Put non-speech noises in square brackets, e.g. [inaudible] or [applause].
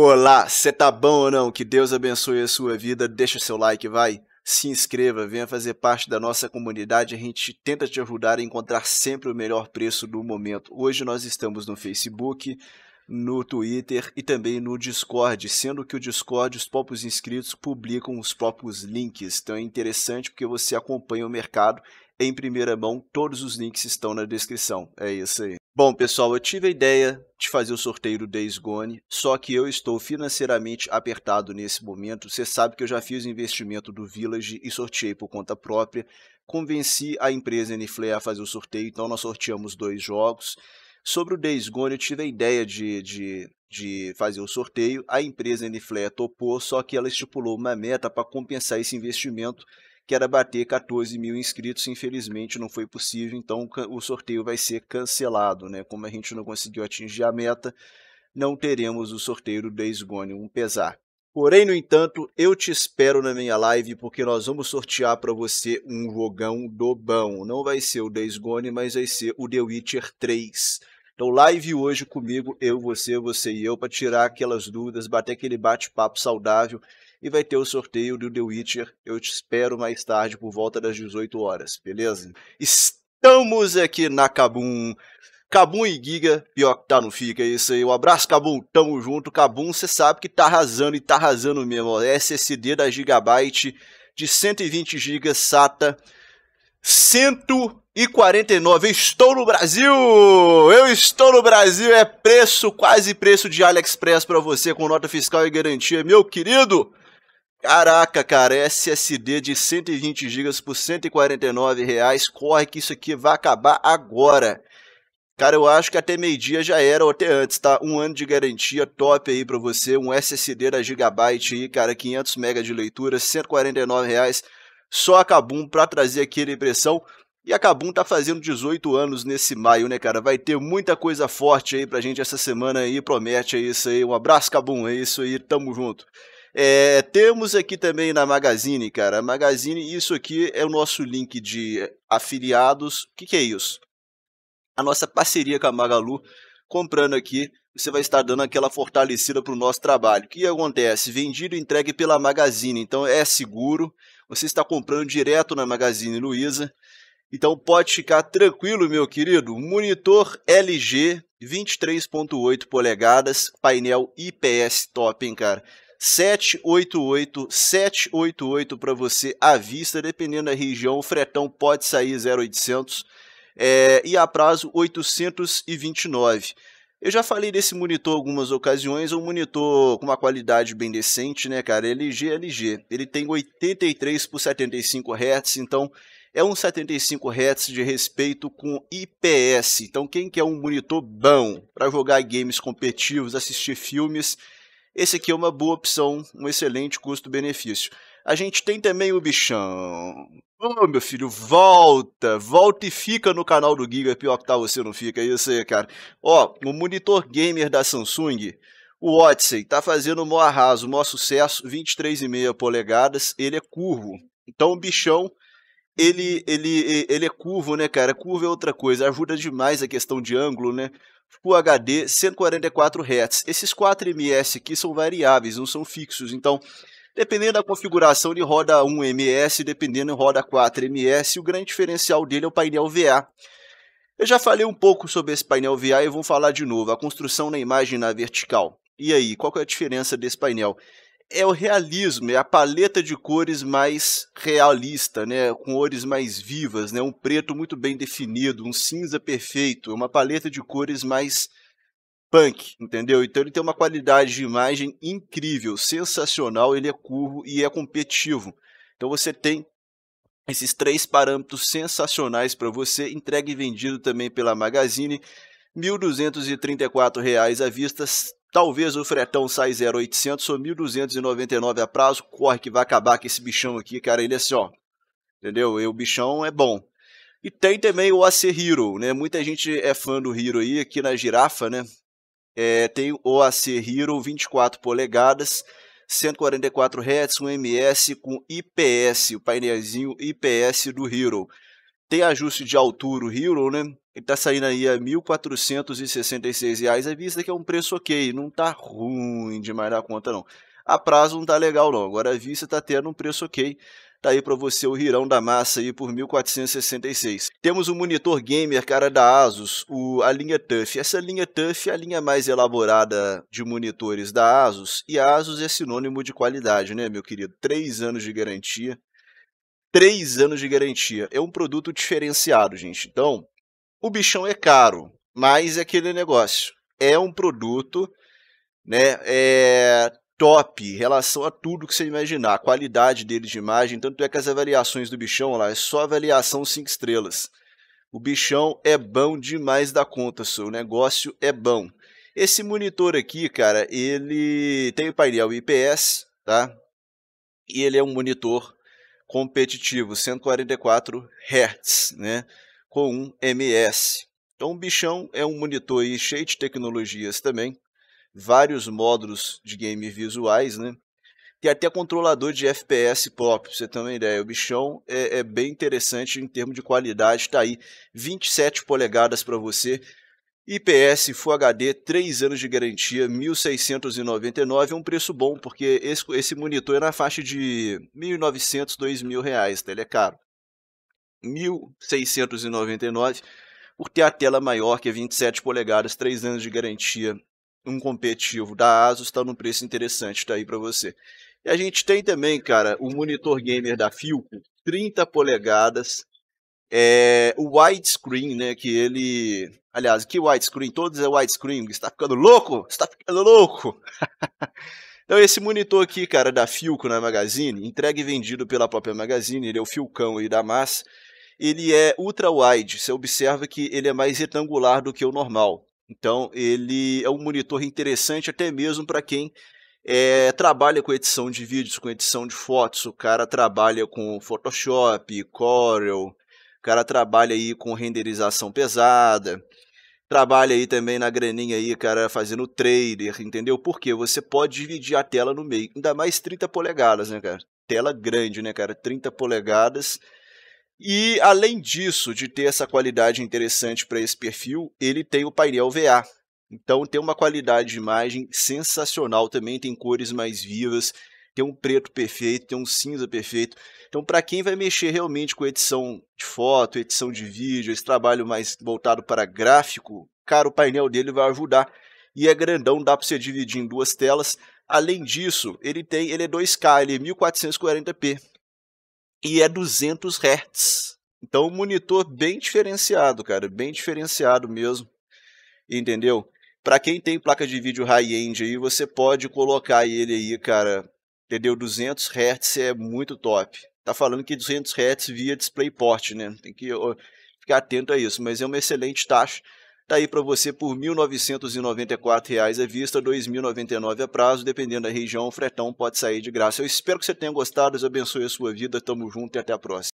Olá, você tá bom ou não? Que Deus abençoe a sua vida. Deixa seu like, vai. Se inscreva, venha fazer parte da nossa comunidade. A gente tenta te ajudar a encontrar sempre o melhor preço do momento. Hoje nós estamos no Facebook, no Twitter e também no Discord, sendo que o Discord os próprios inscritos publicam os próprios links. Então é interessante porque você acompanha o mercado em primeira mão. Todos os links estão na descrição. É isso aí. Bom, pessoal, eu tive a ideia de fazer o sorteio do Days Gone, só que eu estou financeiramente apertado nesse momento. Você sabe que eu já fiz o investimento do Village e sorteei por conta própria. Convenci a empresa Niflé a fazer o sorteio, então nós sorteamos dois jogos. Sobre o Days Gone, eu tive a ideia de, de, de fazer o sorteio. A empresa Niflé topou, só que ela estipulou uma meta para compensar esse investimento que era bater 14 mil inscritos. Infelizmente não foi possível, então o sorteio vai ser cancelado. Né? Como a gente não conseguiu atingir a meta, não teremos o sorteio do Days Gone, um pesar. Porém, no entanto, eu te espero na minha live porque nós vamos sortear para você um jogão do bom. Não vai ser o Days Gone, mas vai ser o The Witcher 3. Então, live hoje comigo, eu, você, você e eu, para tirar aquelas dúvidas, bater aquele bate-papo saudável e vai ter o sorteio do The Witcher. Eu te espero mais tarde por volta das 18 horas, beleza? Estamos aqui na Kabum. Cabum e Giga, pior que tá, não fica, é isso aí. Um abraço, Cabum, tamo junto. Cabum, você sabe que tá arrasando e tá arrasando mesmo. Ó. SSD da Gigabyte de 120 GB SATA, 149. Eu estou no Brasil! Eu estou no Brasil! É preço, quase preço de AliExpress para você, com nota fiscal e garantia, meu querido! Caraca, cara, SSD de 120 GB por 149 reais. Corre que isso aqui vai acabar agora. Cara, eu acho que até meio-dia já era, ou até antes, tá? Um ano de garantia top aí pra você. Um SSD da Gigabyte aí, cara, 500 MB de leitura, 149 reais. Só a Kabum pra trazer aquela impressão. E a Kabum tá fazendo 18 anos nesse maio, né, cara? Vai ter muita coisa forte aí pra gente essa semana aí. Promete é isso aí. Um abraço, Kabum. É isso aí. Tamo junto. É, temos aqui também na Magazine, cara. Magazine, isso aqui é o nosso link de afiliados. O que, que é isso? A nossa parceria com a Magalu, comprando aqui você vai estar dando aquela fortalecida para o nosso trabalho. O que acontece? Vendido e entregue pela Magazine, então é seguro. Você está comprando direto na Magazine Luiza. Então pode ficar tranquilo, meu querido. Monitor LG 23.8 polegadas, painel IPS top, hein, cara. 788 788 para você à vista, dependendo da região, o fretão pode sair 0800 é, e a prazo 829. Eu já falei desse monitor algumas ocasiões, um monitor com uma qualidade bem decente, né, cara? LG é é LG. Ele tem 83 por 75 Hz, então é um 75 Hz de respeito com IPS. Então quem quer um monitor bom para jogar games competitivos, assistir filmes, esse aqui é uma boa opção, um excelente custo-benefício. A gente tem também o bichão. Ô, oh, meu filho, volta, volta e fica no canal do Giga, pior que tá, você não fica, isso aí, cara. Ó, o monitor gamer da Samsung, o Odyssey, tá fazendo o maior arraso, o maior sucesso, 23,5 polegadas, ele é curvo. Então, o bichão ele, ele, ele é curvo, né, cara? Curva é outra coisa, ajuda demais a questão de ângulo, né? Full HD 144 Hz. Esses 4 ms aqui são variáveis, não são fixos. Então, dependendo da configuração, ele roda 1 ms, dependendo, roda 4 ms. O grande diferencial dele é o painel VA. Eu já falei um pouco sobre esse painel VA e vou falar de novo. A construção na imagem na vertical. E aí, qual é a diferença desse painel? é o realismo, é a paleta de cores mais realista, né? com cores mais vivas, né? um preto muito bem definido, um cinza perfeito, uma paleta de cores mais punk, entendeu? Então ele tem uma qualidade de imagem incrível, sensacional, ele é curvo e é competitivo. Então você tem esses três parâmetros sensacionais para você, entregue e vendido também pela Magazine, R$ 1.234 à vista, Talvez o fretão sai 0,800 ou 1.299 a prazo. Corre que vai acabar com esse bichão aqui, cara. Ele é assim, ó. Entendeu? E o bichão é bom. E tem também o AC Hero, né? Muita gente é fã do Hero aí, aqui na girafa, né? É, tem o AC Hero 24 polegadas, 144 Hz, um MS com IPS, o painelzinho IPS do Hero. Tem ajuste de altura o Hero, né? Ele está saindo aí a R$ 1.466. Aí vista que é um preço ok, não está ruim demais da conta não. A prazo não está legal não, agora a vista está tendo um preço ok. está aí para você o Rirão da Massa aí por 1466. Temos o um monitor gamer, cara da Asus, o, a linha TUF. Essa linha TUF é a linha mais elaborada de monitores da Asus e a Asus é sinônimo de qualidade, né, meu querido? Três anos de garantia. Três anos de garantia. É um produto diferenciado, gente. Então, o bichão é caro, mas é aquele negócio. É um produto né, é top em relação a tudo que você imaginar. A qualidade dele de imagem, tanto é que as avaliações do bichão lá é só avaliação 5 estrelas. O bichão é bom demais da conta, seu negócio é bom. Esse monitor aqui, cara, ele tem o painel IPS, tá? E ele é um monitor competitivo, 144 Hz, né? com um MS. Então, o bichão é um monitor aí cheio de tecnologias também, vários módulos de game visuais, né? Tem até controlador de FPS próprio, pra você ter uma ideia. O bichão é, é bem interessante em termos de qualidade, está aí 27 polegadas para você, IPS Full HD, 3 anos de garantia, 1.699, é um preço bom, porque esse, esse monitor é na faixa de 1.900, 2.000 reais, tá? ele é caro. 1699 por ter a tela maior que é 27 polegadas, 3 anos de garantia, um competitivo da ASUS, está num preço interessante, está aí para você. E a gente tem também, cara, o monitor gamer da Philco, 30 polegadas, é, o widescreen, né, que ele... Aliás, que widescreen? Todos é widescreen, está ficando louco? está ficando louco! [laughs] Então, esse monitor aqui, cara, da Filco na Magazine, entregue e vendido pela própria Magazine, ele é o Filcão aí da Massa, ele é ultra-wide, você observa que ele é mais retangular do que o normal. Então, ele é um monitor interessante até mesmo para quem é, trabalha com edição de vídeos, com edição de fotos. O cara trabalha com Photoshop, Corel, o cara trabalha aí com renderização pesada, trabalha aí também na graninha aí, cara, fazendo trailer, entendeu? Porque você pode dividir a tela no meio, ainda mais 30 polegadas, né, cara? Tela grande, né, cara? 30 polegadas e além disso, de ter essa qualidade interessante para esse perfil, ele tem o painel VA. Então tem uma qualidade de imagem sensacional também, tem cores mais vivas, tem um preto perfeito, tem um cinza perfeito. Então para quem vai mexer realmente com edição de foto, edição de vídeo, esse trabalho mais voltado para gráfico, cara, o painel dele vai ajudar. E é grandão, dá para você dividir em duas telas. Além disso, ele tem, ele é 2K, ele é 1440p e é 200 Hz. Então, um monitor bem diferenciado, cara, bem diferenciado mesmo, entendeu? Para quem tem placa de vídeo high-end aí, você pode colocar ele aí, cara, entendeu? 200 Hz é muito top. Tá falando que 200 Hz via DisplayPort, né? Tem que ficar atento a isso, mas é uma excelente taxa. Está aí para você por R$ 1.994 à vista, R$ 2.099 a prazo, dependendo da região, o fretão pode sair de graça. Eu espero que você tenha gostado, Deus abençoe a sua vida, tamo junto e até a próxima.